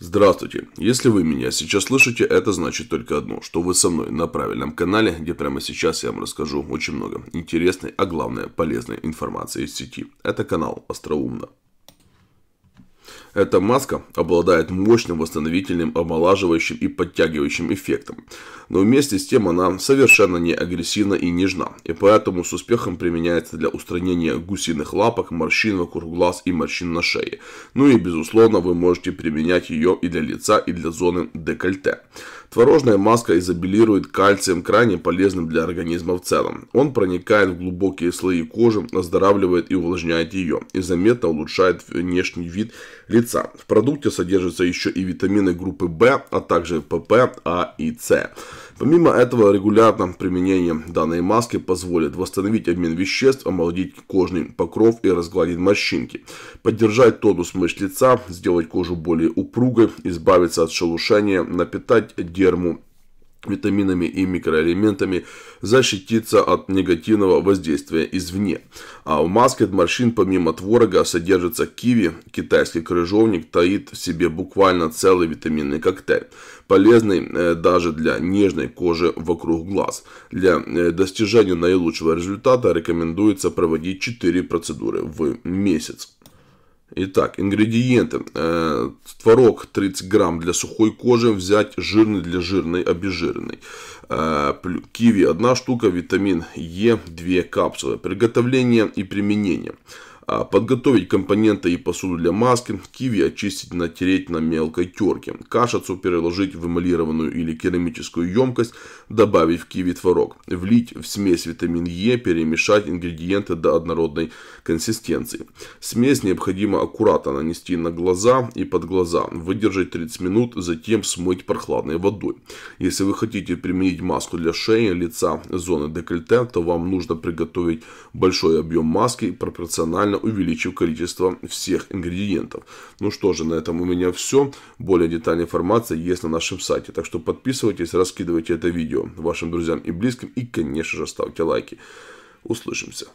Здравствуйте. Если вы меня сейчас слышите, это значит только одно, что вы со мной на правильном канале, где прямо сейчас я вам расскажу очень много интересной, а главное полезной информации из сети. Это канал Остроумно. Эта маска обладает мощным восстановительным, омолаживающим и подтягивающим эффектом. Но вместе с тем она совершенно не агрессивна и нежна, и поэтому с успехом применяется для устранения гусиных лапок, морщин вокруг глаз и морщин на шее. Ну и безусловно вы можете применять ее и для лица, и для зоны декольте. Творожная маска изобилирует кальцием, крайне полезным для организма в целом. Он проникает в глубокие слои кожи, оздоравливает и увлажняет ее, и заметно улучшает внешний вид лица яйца. В продукте содержатся еще и витамины группы В, а также ПП, А и С. Помимо этого, регулярным применением данной маски позволит восстановить обмен веществ, омолодить кожный покров и разгладить морщинки, поддержать тонус мышц лица, сделать кожу более упругой, избавиться от шелушения, напитать дерму витаминами и микроэлементами, защититься от негативного воздействия извне. А в маске от морщин помимо творога содержится киви, китайский крыжовник таит в себе буквально целый витаминный коктейль, полезный э, даже для нежной кожи вокруг глаз. Для э, достижения наилучшего результата рекомендуется проводить 4 процедуры в месяц. Итак, ингредиенты. Э, творог 30 грамм для сухой кожи, взять жирный для жирной, обезжиренный. Э, киви одна штука, витамин Е 2 капсулы. Приготовление и применение. Э, подготовить компоненты и посуду для маски, киви очистить, натереть на мелкой терке, кашицу переложить в эмалированную или керамическую емкость, добавить в киви творог, влить в смесь витамин Е, перемешать ингредиенты до однородной консистенции. Смесь необходимо аккуратно нанести на глаза и под глаза, выдержать 30 минут, затем смыть прохладной водой. Если вы хотите применить носить маску для шеи, лица, зоны декольте, то вам нужно приготовить большой объем маски, пропорционально увеличив количество всех ингредиентов. Ну что же, на этом у меня все. Более детальная информация есть на нашем сайте. Так что подписывайтесь, раскидывайте это видео вашим друзьям и близким и, конечно же, ставьте лайки. Услышимся.